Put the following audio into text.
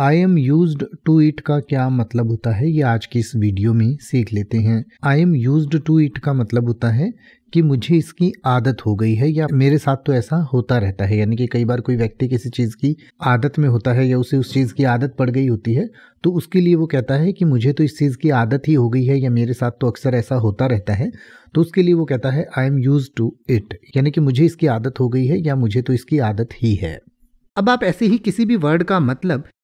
I am use to it का क्या मतलब होता है ये आज की इस वीडियो में सीख लेते हैं I am use to it का मतलब होता है कि मुझे इसकी आदत हो गई है या मेरे साथ तो ऐसा होता रहता है यानी कि कई बार कोई व्यक्ति किसी चीज़ की आदत में होता है या उसे उस चीज़ की आदत पड़ गई होती है तो उसके लिए वो कहता है कि मुझे तो इस चीज़ की आदत ही हो गई है या मेरे साथ तो अक्सर ऐसा होता रहता है तो उसके लिए वो कहता है I am use to it यानी कि मुझे इसकी आदत हो गई है या मुझे तो इसकी आदत ही है अब आप ऐसे ही किसी भी वर्ड का मतलब